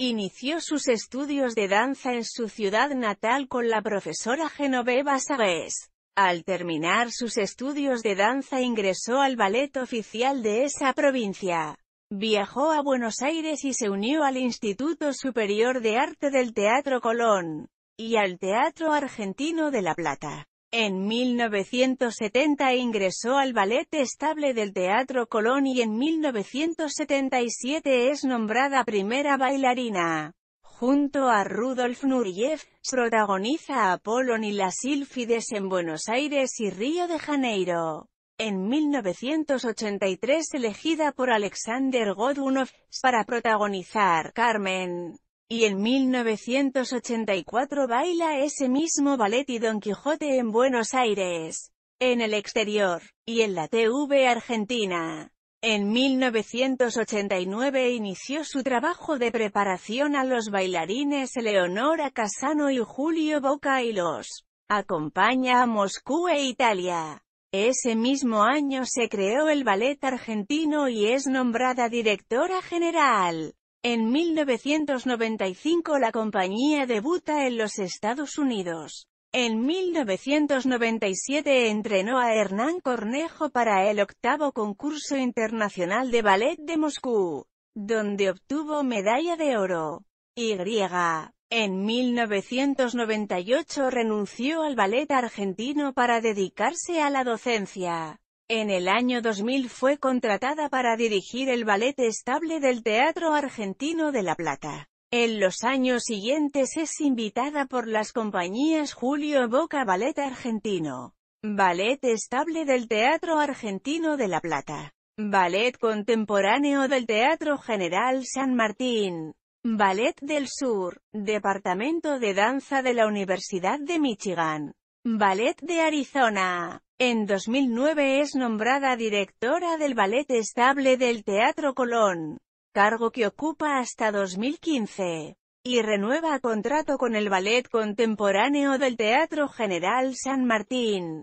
Inició sus estudios de danza en su ciudad natal con la profesora Genoveva Sáez. Al terminar sus estudios de danza ingresó al ballet oficial de esa provincia. Viajó a Buenos Aires y se unió al Instituto Superior de Arte del Teatro Colón, y al Teatro Argentino de La Plata. En 1970 ingresó al Ballet Estable del Teatro Colón y en 1977 es nombrada primera bailarina. Junto a Rudolf Nureyev, protagoniza a Apolón y las Ilfides en Buenos Aires y Río de Janeiro. En 1983 elegida por Alexander Godunov, para protagonizar Carmen. Y en 1984 baila ese mismo ballet y Don Quijote en Buenos Aires, en el exterior, y en la TV Argentina. En 1989 inició su trabajo de preparación a los bailarines Eleonora Casano y Julio Boca y los acompaña a Moscú e Italia. Ese mismo año se creó el Ballet Argentino y es nombrada directora general. En 1995 la compañía debuta en los Estados Unidos. En 1997 entrenó a Hernán Cornejo para el octavo concurso internacional de ballet de Moscú, donde obtuvo medalla de oro. Y. En 1998 renunció al ballet argentino para dedicarse a la docencia. En el año 2000 fue contratada para dirigir el ballet estable del Teatro Argentino de La Plata. En los años siguientes es invitada por las compañías Julio Boca Ballet Argentino, Ballet Estable del Teatro Argentino de La Plata, Ballet Contemporáneo del Teatro General San Martín, Ballet del Sur, Departamento de Danza de la Universidad de Michigan, Ballet de Arizona. En 2009 es nombrada directora del Ballet Estable del Teatro Colón, cargo que ocupa hasta 2015, y renueva contrato con el Ballet Contemporáneo del Teatro General San Martín.